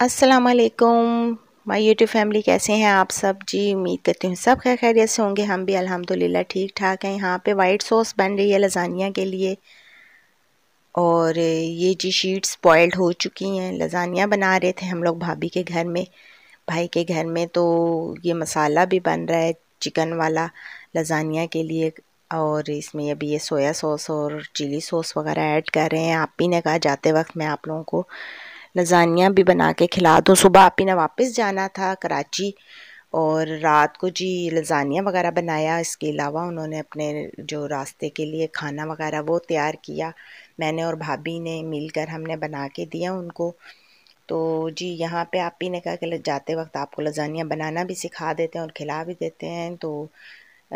असलकुम my YouTube family कैसे हैं आप सब जी उम्मीद करती हूँ सब खैर खैरियत से होंगे हम भी अल्हम्दुलिल्लाह ठीक ठाक हैं यहाँ पे वाइट सॉस बन रही है लजानिया के लिए और ये जी शीट्स बॉयल्ड हो चुकी हैं लजानिया बना रहे थे हम लोग भाभी के घर में भाई के घर में तो ये मसाला भी बन रहा है चिकन वाला लजानिया के लिए और इसमें अभी ये सोया सॉस और चिली सॉस वगैरह ऐड कर रहे हैं आप ही ने कहा जाते वक्त मैं आप लोगों को लजानिया भी बना के खिला दूँ सुबह आप ही ना वापस जाना था कराची और रात को जी लजानिया वगैरह बनाया इसके अलावा उन्होंने अपने जो रास्ते के लिए खाना वगैरह वो तैयार किया मैंने और भाभी ने मिलकर हमने बना के दिया उनको तो जी यहाँ पे आप ही ने कहा कि जाते वक्त आपको लजानिया बनाना भी सिखा देते हैं और खिला भी देते हैं तो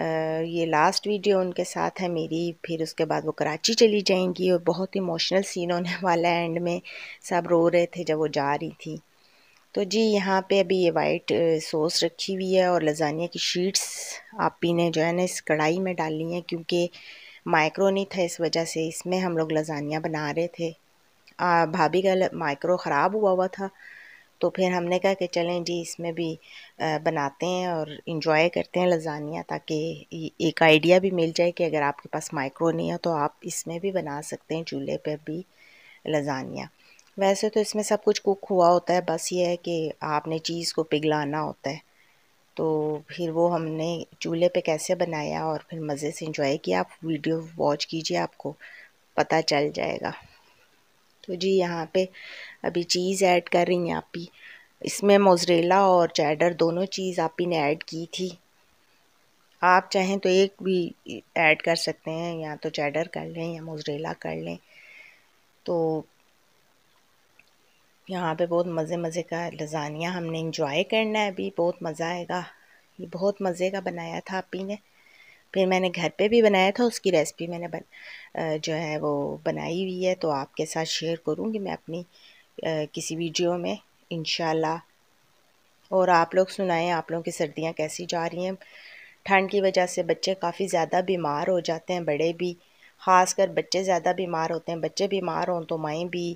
ये लास्ट वीडियो उनके साथ है मेरी फिर उसके बाद वो कराची चली जाएंगी और बहुत इमोशनल सीन होने वाला है एंड में सब रो रहे थे जब वो जा रही थी तो जी यहाँ पे अभी ये वाइट सॉस रखी हुई है और लजानिया की शीट्स आप पीने जो है ना इस कढ़ाई में डालनी है क्योंकि माइक्रो नहीं था इस वजह से इसमें हम लोग लजानिया बना रहे थे भाभी का माइक्रो ख़राब हुआ हुआ था तो फिर हमने कहा कि चलें जी इसमें भी बनाते हैं और इन्जॉय करते हैं लजानिया ताकि एक आइडिया भी मिल जाए कि अगर आपके पास माइक्रो नहीं है तो आप इसमें भी बना सकते हैं चूल्हे पर भी लजानिया वैसे तो इसमें सब कुछ कुक हुआ होता है बस ये है कि आपने चीज़ को पिघलाना होता है तो फिर वो हमने चूल्हे पे कैसे बनाया और फिर मज़े से इंजॉय किया आप वीडियो वॉच कीजिए आपको पता चल जाएगा तो जी यहाँ पे अभी चीज़ ऐड कर रही हैं आप ही इसमें मोजरेला और चैडर दोनों चीज़ आप ही ने ऐड की थी आप चाहें तो एक भी ऐड कर सकते हैं या तो चैडर कर लें या मोजरेला कर लें तो यहाँ पे बहुत मज़े मज़े का लजानिया हमने इंजॉय करना है अभी बहुत मज़ा आएगा ये बहुत मज़े का बनाया था आप ही ने फिर मैंने घर पे भी बनाया था उसकी रेसिपी मैंने बन जो है वो बनाई हुई है तो आपके साथ शेयर करूँगी मैं अपनी किसी वीडियो में इन और आप लोग सुनाएं आप लोगों की सर्दियाँ कैसी जा रही हैं ठंड की वजह से बच्चे काफ़ी ज़्यादा बीमार हो जाते हैं बड़े भी ख़ास कर बच्चे ज़्यादा बीमार होते हैं बच्चे बीमार हों तो माएँ भी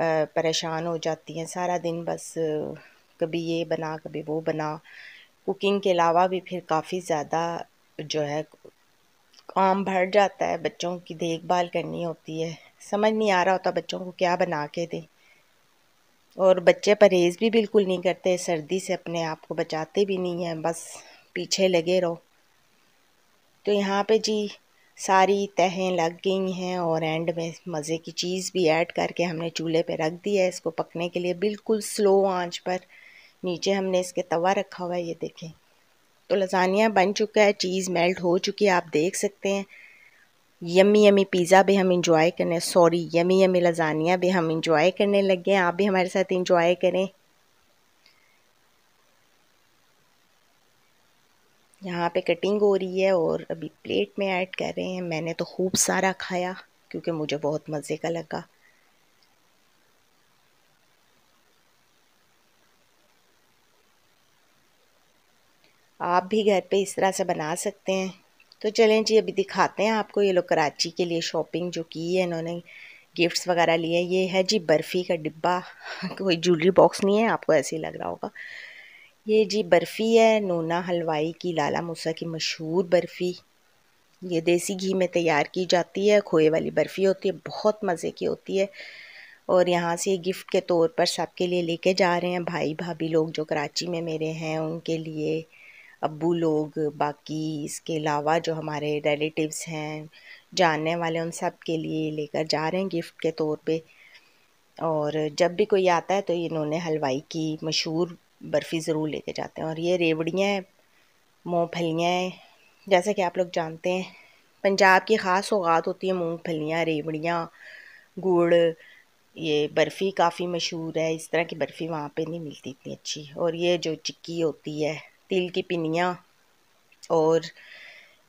परेशान हो जाती हैं सारा दिन बस कभी ये बना कभी वो बना कुकिंग के अलावा भी फिर काफ़ी ज़्यादा जो है काम भर जाता है बच्चों की देखभाल करनी होती है समझ नहीं आ रहा होता बच्चों को क्या बना के दें और बच्चे परहेज़ भी बिल्कुल नहीं करते सर्दी से अपने आप को बचाते भी नहीं हैं बस पीछे लगे रहो तो यहाँ पे जी सारी तहें लग गई हैं और एंड में मज़े की चीज़ भी ऐड करके हमने चूल्हे पे रख दिया है इसको पकने के लिए बिल्कुल स्लो आंच पर नीचे हमने इसके तवा रखा हुआ है ये देखें तो लजानिया बन चुका है चीज़ मेल्ट हो चुकी है आप देख सकते हैं यमी यमी पिज़्ज़ा भी हम इंजॉय करने सॉरी यमी यमी लजानिया भी हम इंजॉय करने लग गए आप भी हमारे साथ इंजॉय करें यहाँ पे कटिंग हो रही है और अभी प्लेट में ऐड कर रहे हैं मैंने तो खूब सारा खाया क्योंकि मुझे बहुत मज़े का लगा आप भी घर पे इस तरह से बना सकते हैं तो चलें जी अभी दिखाते हैं आपको ये लोग कराची के लिए शॉपिंग जो की है इन्होंने गिफ्ट्स वगैरह लिए ये है जी बर्फ़ी का डिब्बा कोई ज्वेलरी बॉक्स नहीं है आपको ऐसे ही लग रहा होगा ये जी बर्फ़ी है नोना हलवाई की लाला मूसा की मशहूर बर्फ़ी ये देसी घी में तैयार की जाती है खोए वाली बर्फ़ी होती है बहुत मज़े की होती है और यहाँ से गिफ्ट के तौर पर सबके लिए लेके जा रहे हैं भाई भाभी लोग जो कराची में मेरे हैं उनके लिए अबू लोग बाकी इसके अलावा जो हमारे रिलेटिव्स हैं जानने वाले उन सब के लिए लेकर जा रहे हैं गिफ्ट के तौर पे और जब भी कोई आता है तो इन्होंने हलवाई की मशहूर बर्फ़ी ज़रूर लेके जाते हैं और ये रेवड़ियाँ मूँगफलियाँ जैसा कि आप लोग जानते हैं पंजाब की ख़ास औकात होती है मूँगफलियाँ रेवड़ियाँ गुड़ ये बर्फ़ी काफ़ी मशहूर है इस तरह की बर्फ़ी वहाँ पे नहीं मिलती इतनी अच्छी और ये जो चिक्की होती है तिल की पिनियाँ और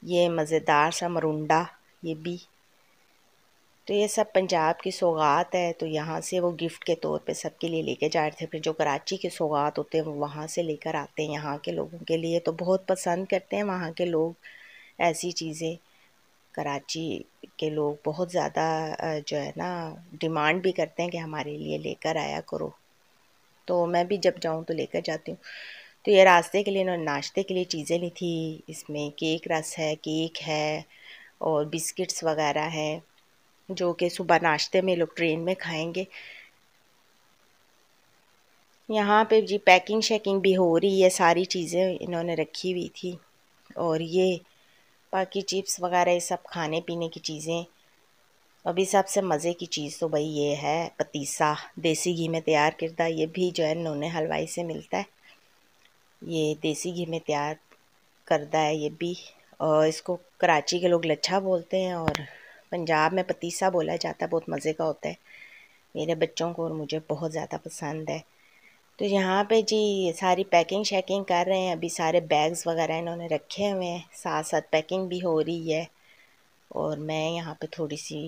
ये मज़ेदार सा मरुंडा ये भी तो ये सब पंजाब की सौगात है तो यहाँ से वो गिफ्ट के तौर पे सबके लिए लेके जा रहे थे फिर जो कराची के सौगात होते हैं वो वहाँ से लेकर आते हैं यहाँ के लोगों के लिए तो बहुत पसंद करते हैं वहाँ के लोग ऐसी चीज़ें कराची के लोग बहुत ज़्यादा जो है ना डिमांड भी करते हैं कि हमारे लिए लेकर आया करो तो मैं भी जब जाऊँ तो लेकर जाती हूँ तो ये रास्ते के लिए इन्होंने नाश्ते के लिए चीज़ें ली थी इसमें केक रस है केक है और बिस्किट्स वगैरह है जो कि सुबह नाश्ते में लोग ट्रेन में खाएंगे यहाँ पे जी पैकिंग शैकिंग भी हो रही है सारी चीज़ें इन्होंने रखी हुई थी और ये बाकी चिप्स वगैरह ये सब खाने पीने की चीज़ें अभी सबसे मज़े की चीज़ तो भाई ये है पतीसा देसी घी में तैयार करता ये भी जो है नोने हलवाई से मिलता है ये देसी घी में तैयार करता है ये भी और इसको कराची के लोग लच्छा बोलते हैं और पंजाब में पतीसा बोला जाता है बहुत मज़े का होता है मेरे बच्चों को और मुझे बहुत ज़्यादा पसंद है तो यहाँ पे जी सारी पैकिंग शैकिंग कर रहे हैं अभी सारे बैग्स वगैरह इन्होंने रखे हुए हैं साथ साथ पैकिंग भी हो रही है और मैं यहाँ पे थोड़ी सी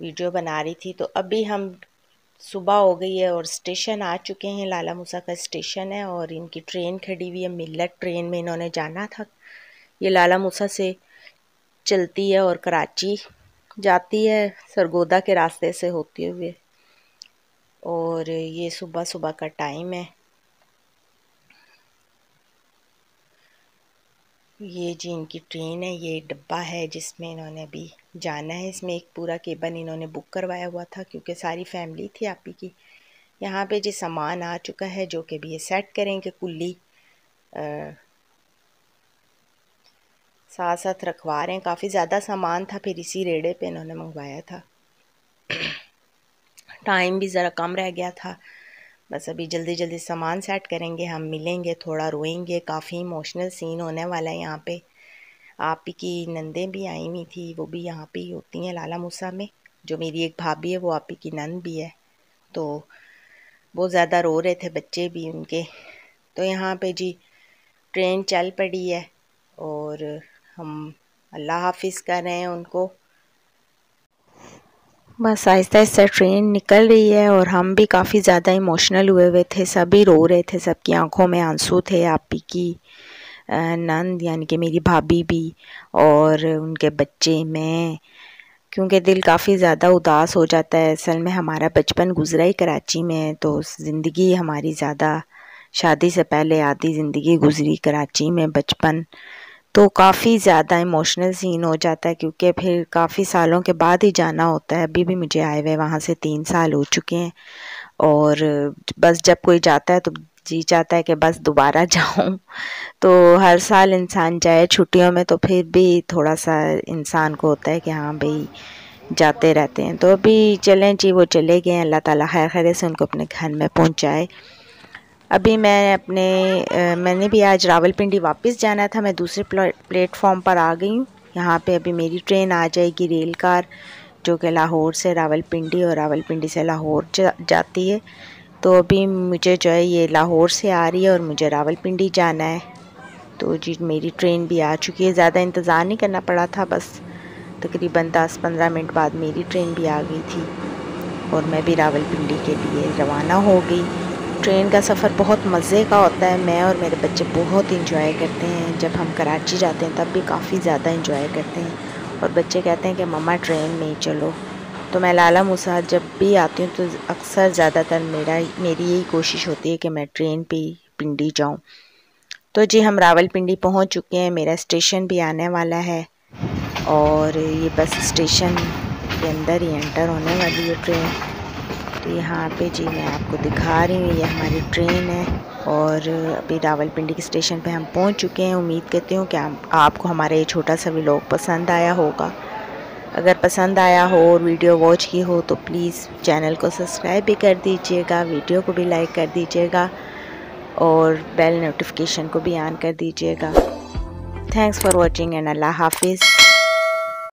वीडियो बना रही थी तो अभी हम सुबह हो गई है और स्टेशन आ चुके हैं लाला मूसा का स्टेशन है और इनकी ट्रेन खड़ी हुई है मिलत ट्रेन में इन्होंने जाना था ये लाला मूसा से चलती है और कराची जाती है सरगोदा के रास्ते से होते हुए और ये सुबह सुबह का टाइम है ये जी इनकी ट्रेन है ये डब्बा है जिसमें इन्होंने अभी जाना है इसमें एक पूरा केबन इन्होंने बुक करवाया हुआ था क्योंकि सारी फैमिली थी आप ही की यहाँ पे जी सामान आ चुका है जो कि अभी ये सेट करेंगे कुल्ली आ, साथ साथ रखवा रहे हैं काफ़ी ज़्यादा सामान था फिर इसी रेड़े पे इन्होंने मंगवाया था टाइम भी ज़रा कम रह गया था बस अभी जल्दी जल्दी सामान सेट करेंगे हम मिलेंगे थोड़ा रोएंगे काफ़ी इमोशनल सीन होने वाला है यहाँ पे आप ही की नंदें भी आई हुई थी वो भी यहाँ पे ही होती हैं लाला मूसा में जो मेरी एक भाभी है वो आप ही की नंद भी है तो बहुत ज़्यादा रो रहे थे बच्चे भी उनके तो यहाँ पे जी ट्रेन चल पड़ी है और हम अल्लाह हाफिज़ कर रहे हैं उनको बस आहिस्ता आहिस्ता ट्रेन निकल रही है और हम भी काफ़ी ज़्यादा इमोशनल हुए हुए थे सभी रो रहे थे सबकी आंखों में आंसू थे आपी की नंद यानी कि मेरी भाभी भी और उनके बच्चे मैं क्योंकि दिल काफ़ी ज़्यादा उदास हो जाता है असल में हमारा बचपन गुजरा ही कराची में तो ज़िंदगी हमारी ज़्यादा शादी से पहले आधी ज़िंदगी गुजरी कराची में बचपन तो काफ़ी ज़्यादा इमोशनल सीन हो जाता है क्योंकि फिर काफ़ी सालों के बाद ही जाना होता है अभी भी मुझे आए हुए वहाँ से तीन साल हो चुके हैं और बस जब कोई जाता है तो जी चाहता है कि बस दोबारा जाऊं तो हर साल इंसान जाए छुट्टियों में तो फिर भी थोड़ा सा इंसान को होता है कि हाँ भाई जाते रहते हैं तो अभी चलें जी वो चले गए अल्लाह ताला खैर खैर से उनको अपने घर में पहुंचाए अभी मैं अपने आ, मैंने भी आज रावलपिंडी वापस जाना था मैं दूसरे प्लेटफॉर्म पर आ गई हूँ यहाँ पे अभी मेरी ट्रेन आ जाएगी रेल कार जो कि लाहौर से रावलपिंडी और रावलपिंडी से लाहौर जा, जाती है तो अभी मुझे जो है ये लाहौर से आ रही है और मुझे रावलपिंडी जाना है तो जी मेरी ट्रेन भी आ चुकी है ज़्यादा इंतज़ार नहीं करना पड़ा था बस तकरीबन दस पंद्रह मिनट बाद मेरी ट्रेन भी आ गई थी और मैं भी रावलपिंडी के लिए रवाना हो गई ट्रेन का सफ़र बहुत मज़े का होता है मैं और मेरे बच्चे बहुत इंजॉय करते हैं जब हम कराची जाते हैं तब भी काफ़ी ज़्यादा इंजॉय करते हैं और बच्चे कहते हैं कि ममा ट्रेन में ही चलो तो मैं लाला मुसाद जब भी आती हूँ तो अक्सर ज़्यादातर मेरा मेरी यही कोशिश होती है कि मैं ट्रेन पर पिंडी जाऊँ तो जी हम रावलपिंडी पहुँच चुके हैं मेरा स्टेशन भी आने वाला है और ये बस स्टेशन के अंदर ही एंटर होने वाली है ट्रेन यहाँ पे जी मैं आपको दिखा रही हूँ ये हमारी ट्रेन है और अभी रावलपिंडी के स्टेशन पे हम पहुँच चुके हैं उम्मीद करती हूँ कि आप, आपको हमारा ये छोटा सा व्लॉग पसंद आया होगा अगर पसंद आया हो और वीडियो वॉच की हो तो प्लीज़ चैनल को सब्सक्राइब भी कर दीजिएगा वीडियो को भी लाइक कर दीजिएगा और बेल नोटिफिकेशन को भी ऑन कर दीजिएगा थैंक्स फॉर वॉचिंग एंड अल्लाह हाफिज़